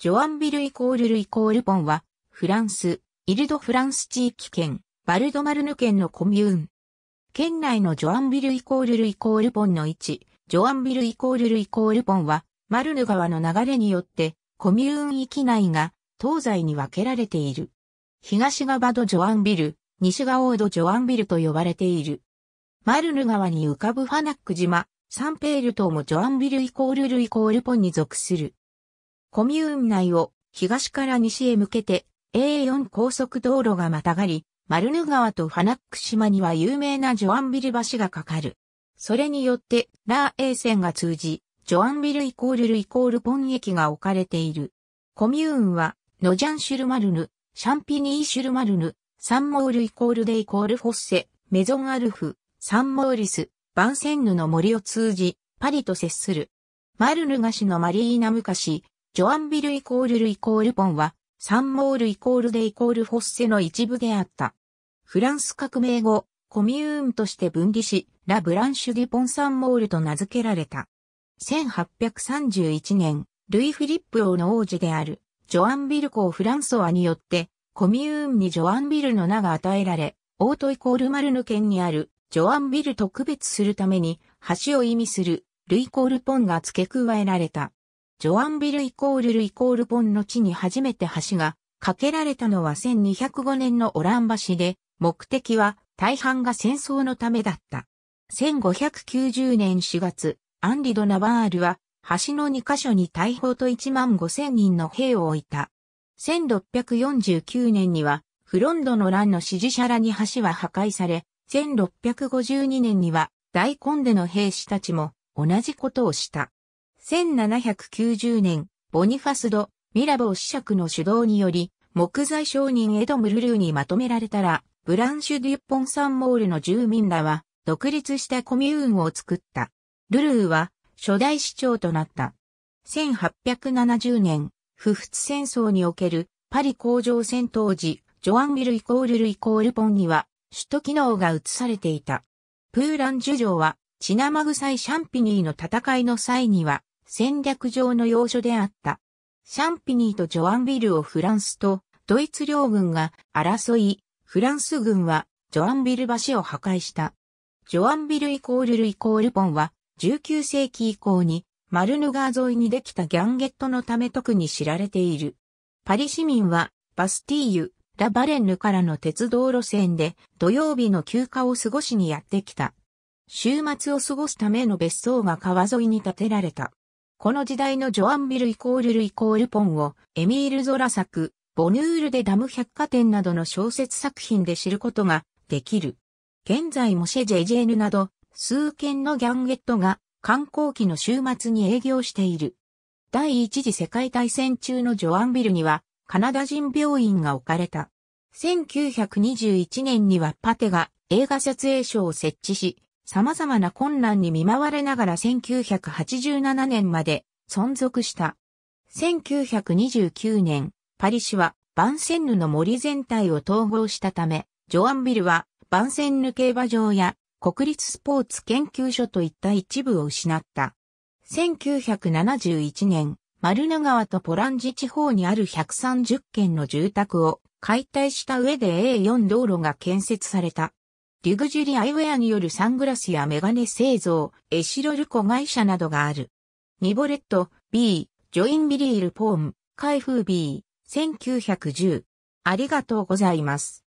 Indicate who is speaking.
Speaker 1: ジョアンビルイコールルイコールポンは、フランス、イルドフランス地域圏、バルドマルヌ県のコミューン。県内のジョアンビルイコールルイコールポンの位置、ジョアンビルイコールルイコールポンは、マルヌ川の流れによって、コミューン域内が東西に分けられている。東側ドジョアンビル、西側ドジョアンビルと呼ばれている。マルヌ川に浮かぶファナック島、サンペール島もジョアンビルイコールルイコールポンに属する。コミューン内を東から西へ向けて A4 高速道路がまたがり、マルヌ川とファナック島には有名なジョアンビル橋がかかる。それによって、ラー A 線が通じ、ジョアンビルイコールルイコールポン駅が置かれている。コミューンは、ノジャンシュルマルヌ、シャンピニーシュルマルヌ、サンモールイコールデイコールフォッセ、メゾンアルフ、サンモーリス、バンセンヌの森を通じ、パリと接する。マルヌガ市のマリーナ昔、ジョアンビルイコールルイコールポンは、サンモールイコールデイコールフォッセの一部であった。フランス革命後、コミューンとして分離し、ラ・ブランシュ・デュ・ポン・サンモールと名付けられた。1831年、ルイ・フィリップ王の王子である、ジョアンビル公・フランソワによって、コミューンにジョアンビルの名が与えられ、オートイコールマルヌ県にある、ジョアンビルと区別するために、橋を意味する、ルイコールポンが付け加えられた。ジョアンビルイコールルイコールポンの地に初めて橋が架けられたのは1205年のオラン橋で、目的は大半が戦争のためだった。1590年4月、アンリド・ナバールは橋の2カ所に大砲と1万5千人の兵を置いた。1649年にはフロンドの乱の支持者らに橋は破壊され、1652年には大根での兵士たちも同じことをした。1790年、ボニファスド、ミラボー子爵の主導により、木材商人エドムルルーにまとめられたら、ブランシュ・デュッポン・サンモールの住民らは、独立したコミューンを作った。ルルーは、初代市長となった。1870年、不仏戦争における、パリ工場戦闘時、ジョアン・ミル・イコール・ルイコールルイコールポンには、首都機能が移されていた。プーランジュ城は、血生臭いシャンピニーの戦いの際には、戦略上の要所であった。シャンピニーとジョアンビルをフランスとドイツ両軍が争い、フランス軍はジョアンビル橋を破壊した。ジョアンビルイコールルイコールポンは19世紀以降にマルヌ川沿いにできたギャンゲットのため特に知られている。パリ市民はバスティーユ、ラバレンヌからの鉄道路線で土曜日の休暇を過ごしにやってきた。週末を過ごすための別荘が川沿いに建てられた。この時代のジョアンビルイコールルイコールポンを、エミール・ゾラ作、ボヌール・でダム百貨店などの小説作品で知ることができる。現在もシェジェジェヌなど、数件のギャンゲットが観光期の週末に営業している。第一次世界大戦中のジョアンビルには、カナダ人病院が置かれた。1921年にはパテが映画撮影所を設置し、様々な困難に見舞われながら1987年まで存続した。1929年、パリ市はバンセンヌの森全体を統合したため、ジョアンビルはバンセンヌ競馬場や国立スポーツ研究所といった一部を失った。1971年、マル川とポランジ地方にある130軒の住宅を解体した上で A4 道路が建設された。リグジュリアイウェアによるサングラスやメガネ製造、エシロル子会社などがある。ニボレット、B、ジョインビリールポーン、開封 B、1910。ありがとうございます。